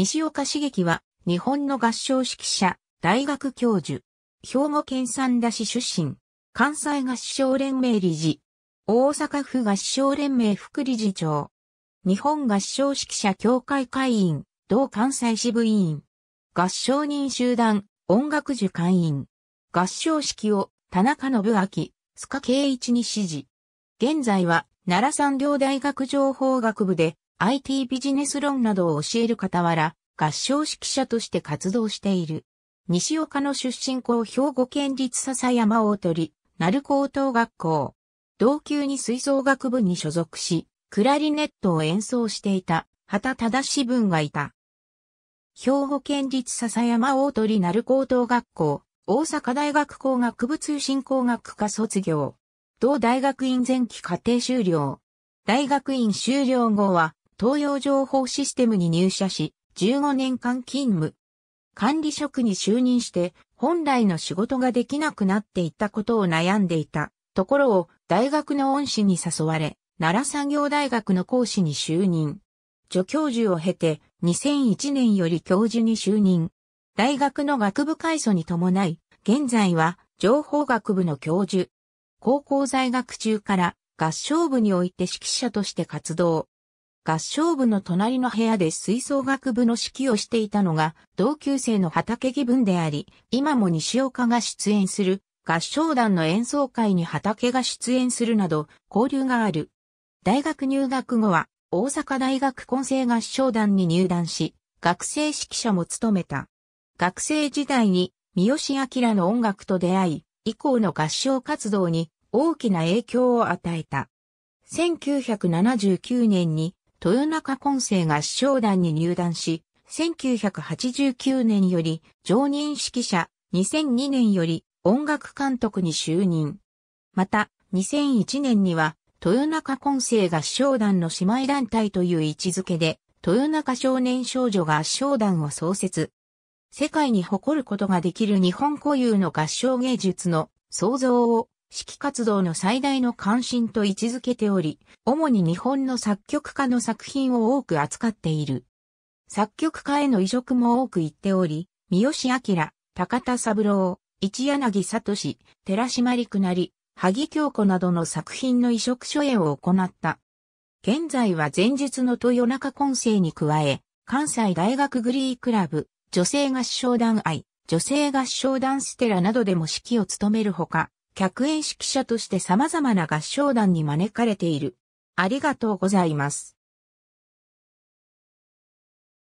西岡茂樹は、日本の合唱指揮者、大学教授、兵庫県三田市出身、関西合唱連盟理事、大阪府合唱連盟副理事長、日本合唱指揮者協会会員、同関西支部委員、合唱人集団、音楽樹会員、合唱式を田中信明、須賀圭一に指示。現在は奈良産業大学情報学部で IT ビジネス論などを教える傍ら、合唱指揮者として活動している。西岡の出身校兵庫県立笹山大鳥、鳴高等学校。同級に吹奏楽部に所属し、クラリネットを演奏していた、畑正志文がいた。兵庫県立笹山大鳥鳴高等学校、大阪大学工学部通信工学科卒業。同大学院前期課程修了。大学院修了後は、東洋情報システムに入社し、15年間勤務。管理職に就任して本来の仕事ができなくなっていったことを悩んでいたところを大学の恩師に誘われ、奈良産業大学の講師に就任。助教授を経て2001年より教授に就任。大学の学部改組に伴い、現在は情報学部の教授。高校在学中から合唱部において指揮者として活動。合唱部の隣の部屋で吹奏楽部の指揮をしていたのが同級生の畑義文であり、今も西岡が出演する合唱団の演奏会に畑が出演するなど交流がある。大学入学後は大阪大学混成合唱団に入団し、学生指揮者も務めた。学生時代に三好明の音楽と出会い、以降の合唱活動に大きな影響を与えた。1979年に豊中根生が師匠団に入団し、1989年より常任指揮者、2002年より音楽監督に就任。また、2001年には、豊中根生合唱団の姉妹団体という位置づけで、豊中少年少女合唱団を創設。世界に誇ることができる日本固有の合唱芸術の創造を指揮活動の最大の関心と位置づけており、主に日本の作曲家の作品を多く扱っている。作曲家への移植も多く言っており、三好明、高田三郎、一柳聡、寺島陸なり、萩京子などの作品の移植書演を行った。現在は前述の豊中混成に加え、関西大学グリークラブ、女性合唱団愛、女性合唱団ステラなどでも指揮を務めるほか、客演指揮者として様々な合唱団に招かれている。ありがとうございます。